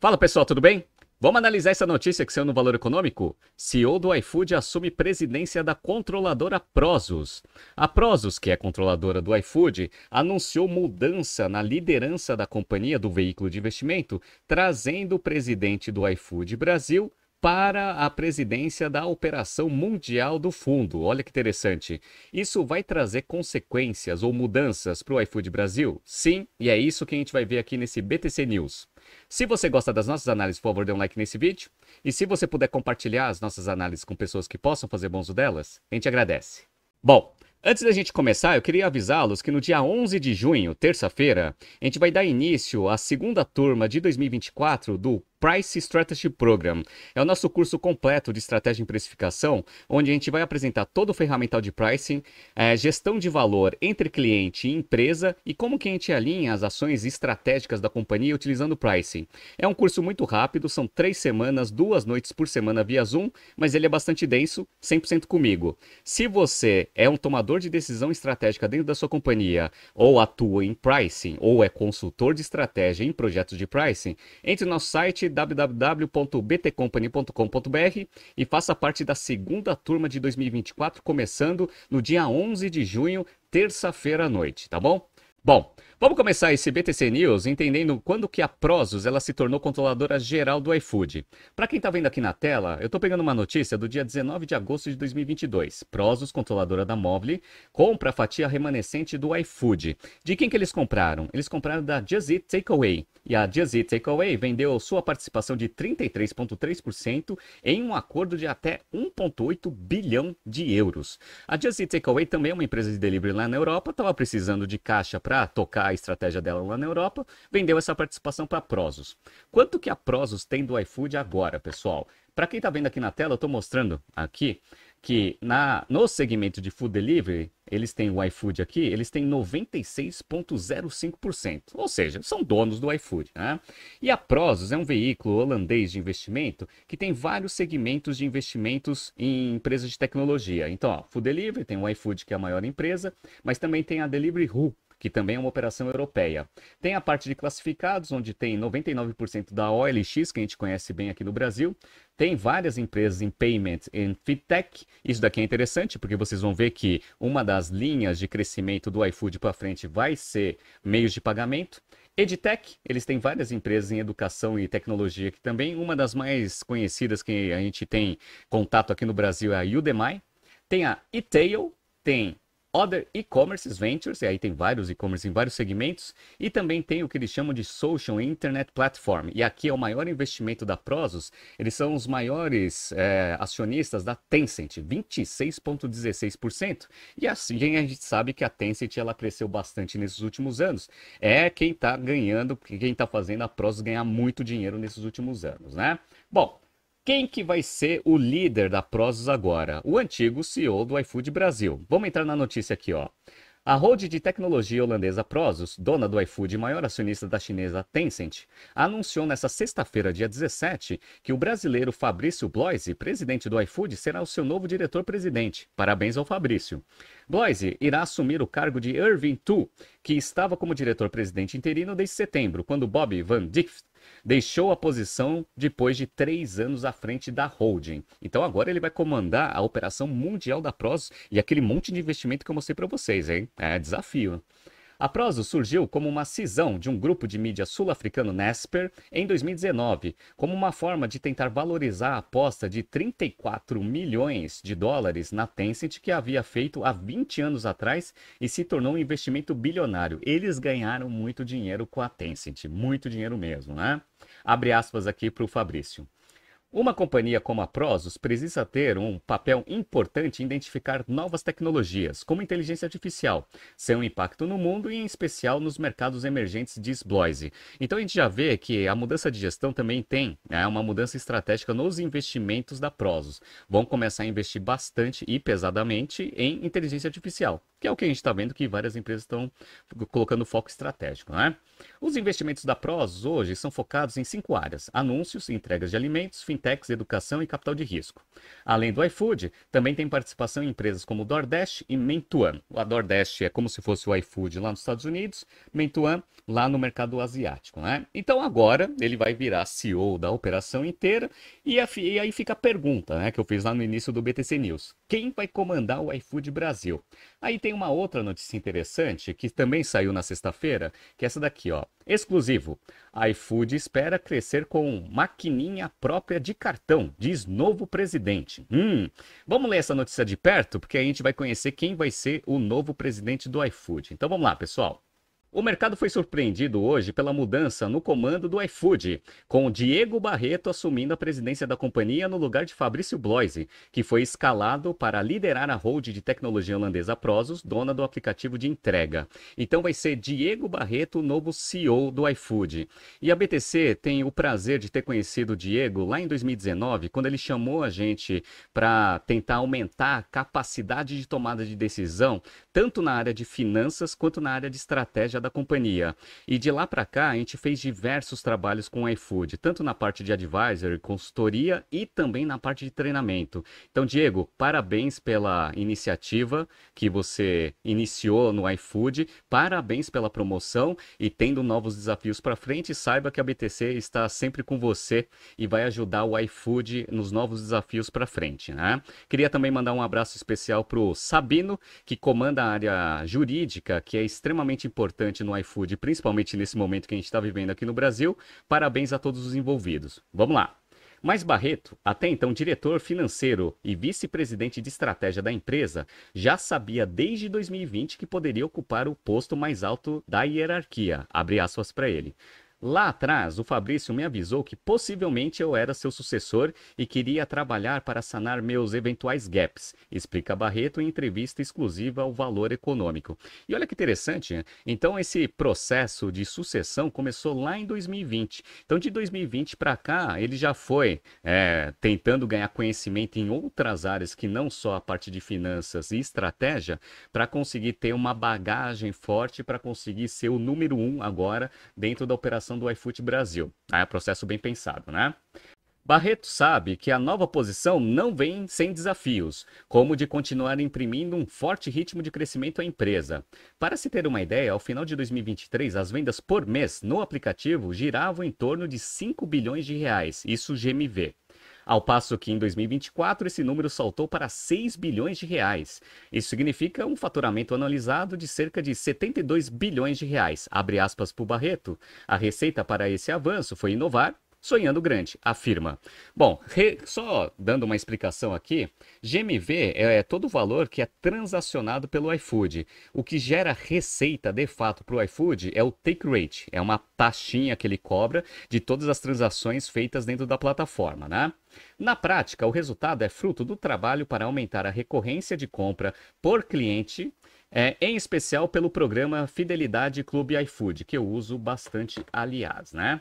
Fala pessoal, tudo bem? Vamos analisar essa notícia que saiu no Valor Econômico? CEO do iFood assume presidência da controladora Prozos. A Prozos, que é controladora do iFood, anunciou mudança na liderança da companhia do veículo de investimento, trazendo o presidente do iFood Brasil, para a presidência da operação mundial do fundo. Olha que interessante. Isso vai trazer consequências ou mudanças para o iFood Brasil? Sim, e é isso que a gente vai ver aqui nesse BTC News. Se você gosta das nossas análises, por favor, dê um like nesse vídeo. E se você puder compartilhar as nossas análises com pessoas que possam fazer bons delas, a gente agradece. Bom, Antes da gente começar, eu queria avisá-los que no dia 11 de junho, terça-feira, a gente vai dar início à segunda turma de 2024 do Price Strategy Program. É o nosso curso completo de estratégia em precificação, onde a gente vai apresentar todo o ferramental de pricing, é, gestão de valor entre cliente e empresa e como que a gente alinha as ações estratégicas da companhia utilizando pricing. É um curso muito rápido, são três semanas, duas noites por semana via Zoom, mas ele é bastante denso, 100% comigo. Se você é um tomador de decisão estratégica dentro da sua companhia ou atua em pricing ou é consultor de estratégia em projetos de pricing, entre no nosso site www.btcompany.com.br e faça parte da segunda turma de 2024, começando no dia 11 de junho, terça-feira à noite, tá bom? Bom, Vamos começar esse BTC News entendendo quando que a Prozos ela se tornou controladora geral do iFood. Para quem está vendo aqui na tela, eu estou pegando uma notícia do dia 19 de agosto de 2022. Prozos, controladora da Mobile, compra a fatia remanescente do iFood. De quem que eles compraram? Eles compraram da Just Eat Takeaway. E a Just Eat Takeaway vendeu sua participação de 33,3% em um acordo de até 1,8 bilhão de euros. A Just Eat Takeaway também é uma empresa de delivery lá na Europa, estava precisando de caixa para tocar estratégia dela lá na Europa, vendeu essa participação para a Prosus. Quanto que a Prosus tem do iFood agora, pessoal? Para quem está vendo aqui na tela, eu estou mostrando aqui que na, no segmento de food delivery, eles têm o iFood aqui, eles têm 96,05%. Ou seja, são donos do iFood. Né? E a Prosus é um veículo holandês de investimento que tem vários segmentos de investimentos em empresas de tecnologia. Então, ó, food delivery, tem o iFood, que é a maior empresa, mas também tem a Delivery Who, que também é uma operação europeia. Tem a parte de classificados, onde tem 99% da OLX, que a gente conhece bem aqui no Brasil. Tem várias empresas em payment em fintech. Isso daqui é interessante, porque vocês vão ver que uma das linhas de crescimento do iFood para frente vai ser meios de pagamento. Edtech, eles têm várias empresas em educação e tecnologia que também. Uma das mais conhecidas que a gente tem contato aqui no Brasil é a Udemy. Tem a Etail, tem Other e commerce Ventures, e aí tem vários e-commerce em vários segmentos, e também tem o que eles chamam de Social Internet Platform, e aqui é o maior investimento da Prosus, eles são os maiores é, acionistas da Tencent, 26,16%, e assim a gente sabe que a Tencent ela cresceu bastante nesses últimos anos, é quem está ganhando, quem está fazendo a Prosus ganhar muito dinheiro nesses últimos anos, né? Bom, quem que vai ser o líder da Prozos agora? O antigo CEO do iFood Brasil. Vamos entrar na notícia aqui, ó. A holding de tecnologia holandesa Prozos, dona do iFood e maior acionista da chinesa Tencent, anunciou nesta sexta-feira, dia 17, que o brasileiro Fabrício Bloise, presidente do iFood, será o seu novo diretor-presidente. Parabéns ao Fabrício. Bloise irá assumir o cargo de Irving Tu, que estava como diretor-presidente interino desde setembro, quando Bob Van Dijk Deixou a posição depois de três anos à frente da holding. Então agora ele vai comandar a operação mundial da Prozis e aquele monte de investimento que eu mostrei para vocês, hein? É desafio. A Proso surgiu como uma cisão de um grupo de mídia sul-africano Nesper em 2019, como uma forma de tentar valorizar a aposta de 34 milhões de dólares na Tencent que havia feito há 20 anos atrás e se tornou um investimento bilionário. Eles ganharam muito dinheiro com a Tencent, muito dinheiro mesmo, né? Abre aspas aqui para o Fabrício. Uma companhia como a Prosus precisa ter um papel importante em identificar novas tecnologias, como inteligência artificial, seu impacto no mundo e, em especial, nos mercados emergentes, diz Bloise. Então a gente já vê que a mudança de gestão também tem né, uma mudança estratégica nos investimentos da Prosus. Vão começar a investir bastante e pesadamente em inteligência artificial que é o que a gente está vendo que várias empresas estão colocando foco estratégico. Né? Os investimentos da PROS hoje são focados em cinco áreas: anúncios, entregas de alimentos, fintechs, educação e capital de risco. Além do iFood, também tem participação em empresas como DoorDash e Mentuan. A DoorDash é como se fosse o iFood lá nos Estados Unidos, Mentuan lá no mercado asiático. Né? Então agora ele vai virar CEO da operação inteira e, e aí fica a pergunta né, que eu fiz lá no início do BTC News: quem vai comandar o iFood Brasil? Aí tem uma outra notícia interessante que também saiu na sexta-feira, que é essa daqui, ó. Exclusivo. iFood espera crescer com maquininha própria de cartão, diz novo presidente. Hum, vamos ler essa notícia de perto, porque a gente vai conhecer quem vai ser o novo presidente do iFood. Então vamos lá, pessoal. O mercado foi surpreendido hoje pela mudança no comando do iFood, com Diego Barreto assumindo a presidência da companhia no lugar de Fabrício Bloise, que foi escalado para liderar a hold de tecnologia holandesa Prosus, dona do aplicativo de entrega. Então vai ser Diego Barreto, o novo CEO do iFood. E a BTC tem o prazer de ter conhecido o Diego lá em 2019, quando ele chamou a gente para tentar aumentar a capacidade de tomada de decisão, tanto na área de finanças quanto na área de estratégia da companhia. E de lá para cá, a gente fez diversos trabalhos com o iFood, tanto na parte de advisory, consultoria e também na parte de treinamento. Então, Diego, parabéns pela iniciativa que você iniciou no iFood, parabéns pela promoção e tendo novos desafios para frente, saiba que a BTC está sempre com você e vai ajudar o iFood nos novos desafios para frente, né? Queria também mandar um abraço especial pro Sabino, que comanda a área jurídica, que é extremamente importante no iFood, principalmente nesse momento que a gente está vivendo aqui no Brasil. Parabéns a todos os envolvidos. Vamos lá. Mas Barreto, até então diretor financeiro e vice-presidente de estratégia da empresa, já sabia desde 2020 que poderia ocupar o posto mais alto da hierarquia. Abre aspas para ele. Lá atrás, o Fabrício me avisou que possivelmente eu era seu sucessor e queria trabalhar para sanar meus eventuais gaps, explica Barreto em entrevista exclusiva ao Valor Econômico. E olha que interessante, então esse processo de sucessão começou lá em 2020. Então, de 2020 para cá, ele já foi é, tentando ganhar conhecimento em outras áreas que não só a parte de finanças e estratégia, para conseguir ter uma bagagem forte, para conseguir ser o número um agora dentro da operação do iFood Brasil. Ah, é um processo bem pensado, né? Barreto sabe que a nova posição não vem sem desafios, como de continuar imprimindo um forte ritmo de crescimento à empresa. Para se ter uma ideia, ao final de 2023, as vendas por mês no aplicativo giravam em torno de 5 bilhões de reais, isso GMV. Ao passo que em 2024 esse número saltou para 6 bilhões de reais. Isso significa um faturamento analisado de cerca de 72 bilhões de reais. Abre aspas para o Barreto. A receita para esse avanço foi inovar sonhando grande, afirma. Bom, re... só dando uma explicação aqui, GMV é, é, todo o valor que é transacionado pelo iFood. O que gera receita de fato para o iFood é o take rate, é uma taxinha que ele cobra de todas as transações feitas dentro da plataforma, né? Na prática, o resultado é fruto do trabalho para aumentar a recorrência de compra por cliente, é, em especial pelo programa Fidelidade Clube iFood, que eu uso bastante, aliás, né?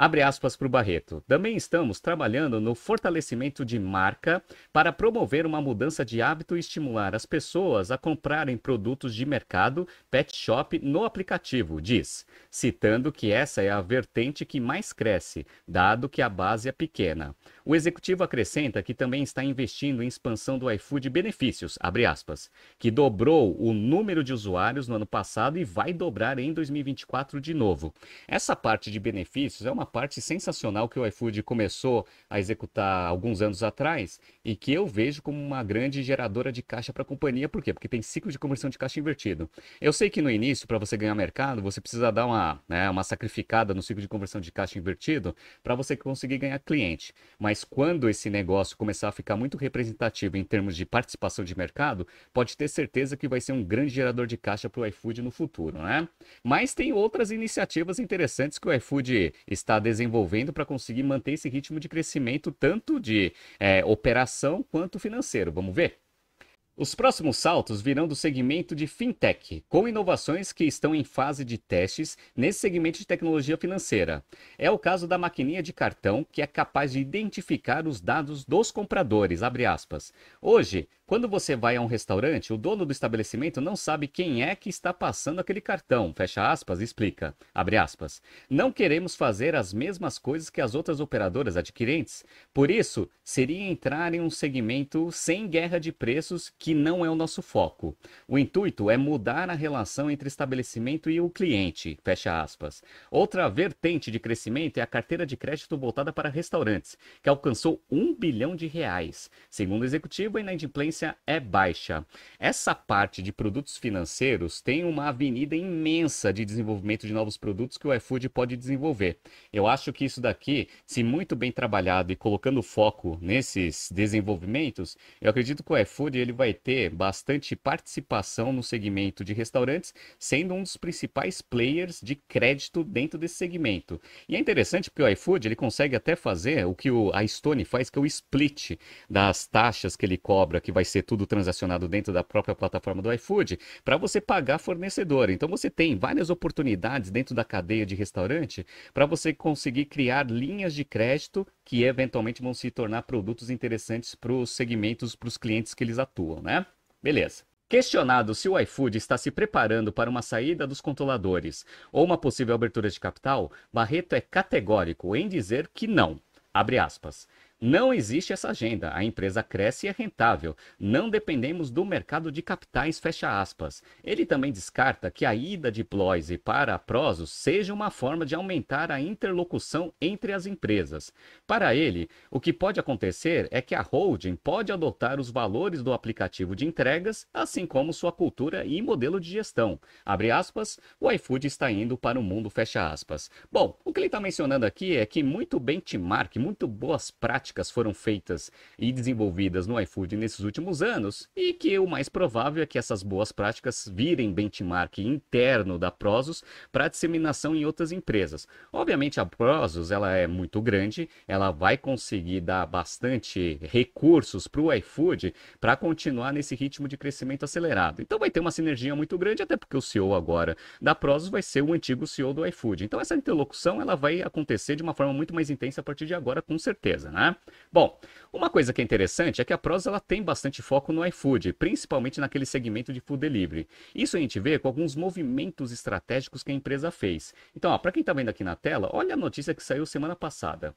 Abre aspas para o Barreto. Também estamos trabalhando no fortalecimento de marca para promover uma mudança de hábito e estimular as pessoas a comprarem produtos de mercado pet shop no aplicativo, diz, citando que essa é a vertente que mais cresce, dado que a base é pequena. O executivo acrescenta que também está investindo em expansão do iFood Benefícios, abre aspas, que dobrou o número de usuários no ano passado e vai dobrar em 2024 de novo. Essa parte de benefícios é uma parte sensacional que o iFood começou a executar alguns anos atrás, e que eu vejo como uma grande geradora de caixa para a companhia. Por quê? Porque tem ciclo de conversão de caixa invertido. Eu sei que no início, para você ganhar mercado, você precisa dar uma, né, uma sacrificada no ciclo de conversão de caixa invertido para você conseguir ganhar cliente. Mas quando esse negócio começar a ficar muito representativo em termos de participação de mercado, pode ter certeza que vai ser um grande gerador de caixa para o iFood no futuro, né? Mas tem outras iniciativas interessantes que o iFood está desenvolvendo para conseguir manter esse ritmo de crescimento, tanto de é, operação inovação quanto financeiro. Vamos ver? Os próximos saltos virão do segmento de fintech, com inovações que estão em fase de testes nesse segmento de tecnologia financeira. É o caso da maquininha de cartão, que é capaz de identificar os dados dos compradores, Hoje, quando você vai a um restaurante, o dono do estabelecimento não sabe quem é que está passando aquele cartão. Fecha aspas, explica. Abre aspas. Não queremos fazer as mesmas coisas que as outras operadoras adquirentes. Por isso, seria entrar em um segmento sem guerra de preços que não é o nosso foco. O intuito é mudar a relação entre estabelecimento e o cliente. Fecha aspas. Outra vertente de crescimento é a carteira de crédito voltada para restaurantes, que alcançou um bilhão de reais. Segundo o executivo, a inadimplência concorrência é baixa. Essa parte de produtos financeiros tem uma avenida imensa de desenvolvimento de novos produtos que o iFood pode desenvolver. Eu acho que isso daqui, se muito bem trabalhado e colocando foco nesses desenvolvimentos, eu acredito que o iFood ele vai ter bastante participação no segmento de restaurantes, sendo um dos principais players de crédito dentro desse segmento. E é interessante porque o iFood ele consegue até fazer o que o, a Stone faz, que é o split das taxas que ele cobra, que vai ser tudo transacionado dentro da própria plataforma do iFood, para você pagar fornecedor. Então você tem várias oportunidades dentro da cadeia de restaurante para você conseguir criar linhas de crédito que eventualmente vão se tornar produtos interessantes para os segmentos, para os clientes que eles atuam, né? Beleza. Questionado se o iFood está se preparando para uma saída dos controladores ou uma possível abertura de capital, Barreto é categórico em dizer que não. Abre aspas. Não existe essa agenda. A empresa cresce e é rentável. Não dependemos do mercado de capitais, fecha aspas. Ele também descarta que a ida de Ploise para a Prosus seja uma forma de aumentar a interlocução entre as empresas. Para ele, o que pode acontecer é que a holding pode adotar os valores do aplicativo de entregas, assim como sua cultura e modelo de gestão. Abre aspas, o iFood está indo para o mundo, fecha aspas. Bom, o que ele está mencionando aqui é que muito benchmark, muito boas práticas práticas foram feitas e desenvolvidas no iFood nesses últimos anos e que o mais provável é que essas boas práticas virem benchmark interno da Prosus para disseminação em outras empresas. Obviamente a Prosus ela é muito grande, ela vai conseguir dar bastante recursos para o iFood para continuar nesse ritmo de crescimento acelerado. Então vai ter uma sinergia muito grande, até porque o CEO agora da Prosus vai ser o antigo CEO do iFood. Então essa interlocução ela vai acontecer de uma forma muito mais intensa a partir de agora, com certeza, né? Bom, uma coisa que é interessante é que a Pros ela tem bastante foco no iFood, principalmente naquele segmento de food delivery. Isso a gente vê com alguns movimentos estratégicos que a empresa fez. Então, para quem está vendo aqui na tela, olha a notícia que saiu semana passada.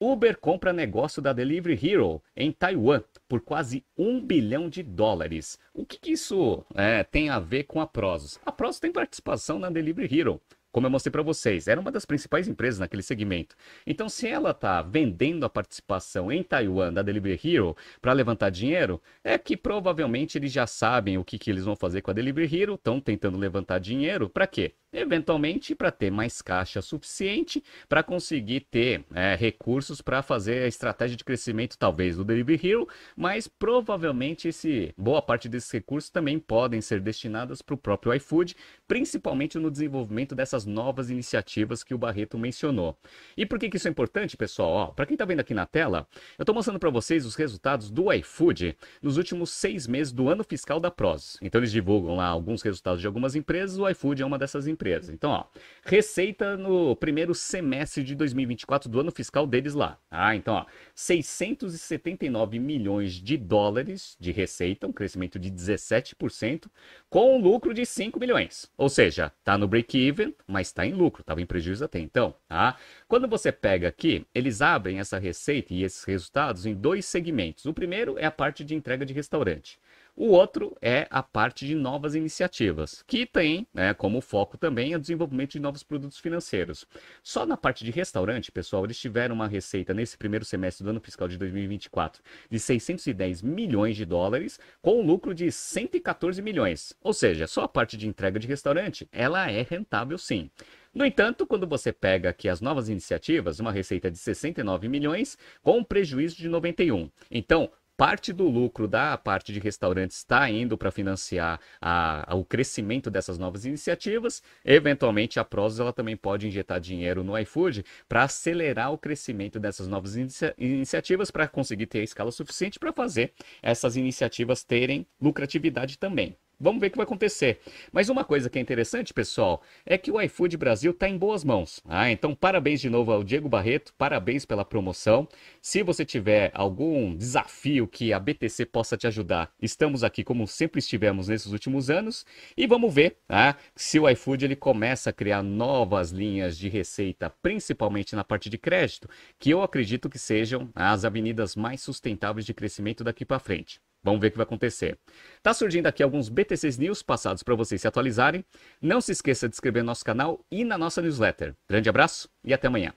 Uber compra negócio da Delivery Hero em Taiwan por quase um bilhão de dólares. O que, que isso é, tem a ver com a Prosus? A Prosus tem participação na Delivery Hero como eu mostrei para vocês, era uma das principais empresas naquele segmento. Então, se ela está vendendo a participação em Taiwan da Delivery Hero para levantar dinheiro, é que provavelmente eles já sabem o que, que eles vão fazer com a Delivery Hero, estão tentando levantar dinheiro para quê? eventualmente para ter mais caixa suficiente para conseguir ter é, recursos para fazer a estratégia de crescimento talvez do Delivery Hero, mas provavelmente esse boa parte desses recursos também podem ser destinadas para o próprio iFood, principalmente no desenvolvimento dessas novas iniciativas que o Barreto mencionou. E por que, que isso é importante, pessoal? Para quem está vendo aqui na tela, eu estou mostrando para vocês os resultados do iFood nos últimos seis meses do ano fiscal da Pros. Então eles divulgam lá alguns resultados de algumas empresas, o iFood é uma dessas empresas empresa. Então, ó, receita no primeiro semestre de 2024 do ano fiscal deles lá. Ah, então, ó, 679 milhões de dólares de receita, um crescimento de 17%, com um lucro de 5 milhões. Ou seja, tá no break-even, mas tá em lucro, tava em prejuízo até então, tá? Quando você pega aqui, eles abrem essa receita e esses resultados em dois segmentos. O primeiro é a parte de entrega de restaurante. O outro é a parte de novas iniciativas, que tem né, como foco também o desenvolvimento de novos produtos financeiros. Só na parte de restaurante, pessoal, eles tiveram uma receita nesse primeiro semestre do ano fiscal de 2024 de 610 milhões de dólares, com um lucro de 114 milhões. Ou seja, só a parte de entrega de restaurante, ela é rentável sim. No entanto, quando você pega aqui as novas iniciativas, uma receita de 69 milhões com um prejuízo de 91. Então, parte do lucro da parte de restaurantes está indo para financiar a, a, o crescimento dessas novas iniciativas. Eventualmente, a Prozis ela também pode injetar dinheiro no iFood para acelerar o crescimento dessas novas inicia iniciativas para conseguir ter a escala suficiente para fazer essas iniciativas terem lucratividade também. Vamos ver o que vai acontecer. Mas uma coisa que é interessante, pessoal, é que o iFood Brasil está em boas mãos. Ah, então parabéns de novo ao Diego Barreto, parabéns pela promoção. Se você tiver algum desafio que a BTC possa te ajudar, estamos aqui como sempre estivemos nesses últimos anos e vamos ver ah, se o iFood ele começa a criar novas linhas de receita, principalmente na parte de crédito, que eu acredito que sejam as avenidas mais sustentáveis de crescimento daqui para frente. Vamos ver o que vai acontecer. Tá surgindo aqui alguns BTCs News passados para vocês se atualizarem. Não se esqueça de inscrever no nosso canal e na nossa newsletter. Grande abraço e até amanhã.